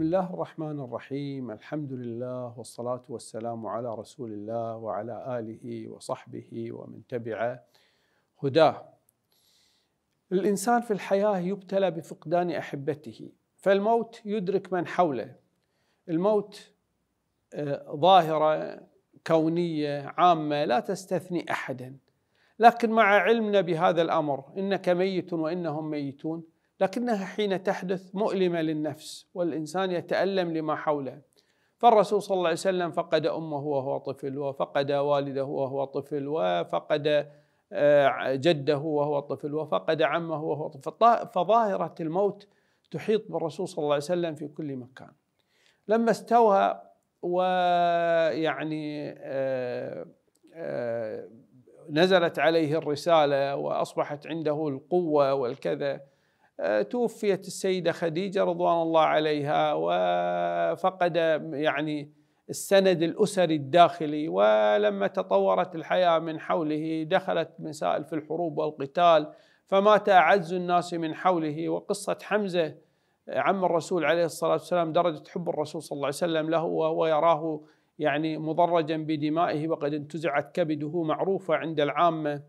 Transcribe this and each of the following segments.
بسم الله الرحمن الرحيم الحمد لله والصلاة والسلام على رسول الله وعلى آله وصحبه ومن تبع هداه الإنسان في الحياة يبتلى بفقدان أحبته فالموت يدرك من حوله الموت آه، ظاهرة كونية عامة لا تستثني أحدا لكن مع علمنا بهذا الأمر إنك ميت وإنهم ميتون لكنها حين تحدث مؤلمه للنفس والانسان يتالم لما حوله فالرسول صلى الله عليه وسلم فقد امه وهو طفل وفقد والده وهو طفل وفقد آه، جده وهو طفل وفقد عمه وهو طفل فظاهره الموت تحيط بالرسول صلى الله عليه وسلم في كل مكان لما استوى ويعني آه، آه، نزلت عليه الرساله واصبحت عنده القوه والكذا آه، توفيت السيدة خديجة رضوان الله عليها وفقد يعني السند الأسري الداخلي ولما تطورت الحياة من حوله دخلت مسائل في الحروب والقتال فمات أعز الناس من حوله وقصة حمزة آه، عم الرسول عليه الصلاة والسلام درجة حب الرسول صلى الله عليه وسلم له وهو يراه يعني مضرجا بدمائه وقد انتزعت كبده معروفة عند العامة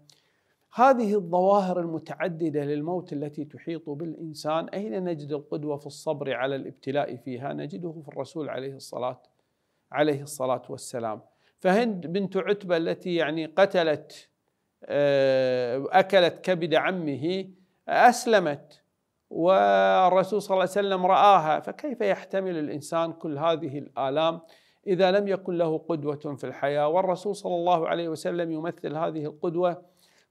هذه الظواهر المتعدده للموت التي تحيط بالانسان اين نجد القدوه في الصبر على الابتلاء فيها؟ نجده في الرسول عليه الصلاه عليه الصلاه والسلام. فهند بنت عتبه التي يعني قتلت آه، اكلت كبد عمه اسلمت والرسول صلى الله عليه وسلم راها فكيف يحتمل الانسان كل هذه الالام اذا لم يكن له قدوه في الحياه والرسول صلى الله عليه وسلم يمثل هذه القدوه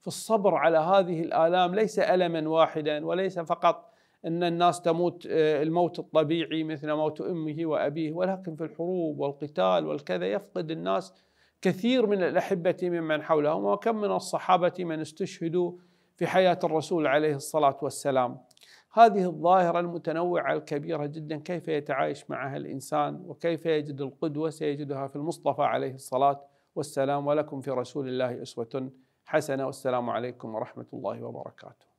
في الصبر على هذه الآلام ليس ألما واحدا وليس فقط أن الناس تموت آه، الموت الطبيعي مثل موت أمه وأبيه ولكن في الحروب والقتال والكذا يفقد الناس كثير من الأحبة ممن حولهم وكم من الصحابة من استشهدوا في حياة الرسول عليه الصلاة والسلام هذه الظاهرة المتنوعة الكبيرة جدا كيف يتعايش معها الإنسان وكيف يجد القدوة سيجدها في المصطفى عليه الصلاة والسلام ولكم في رسول الله أسوة حسنه والسلام عليكم ورحمه الله وبركاته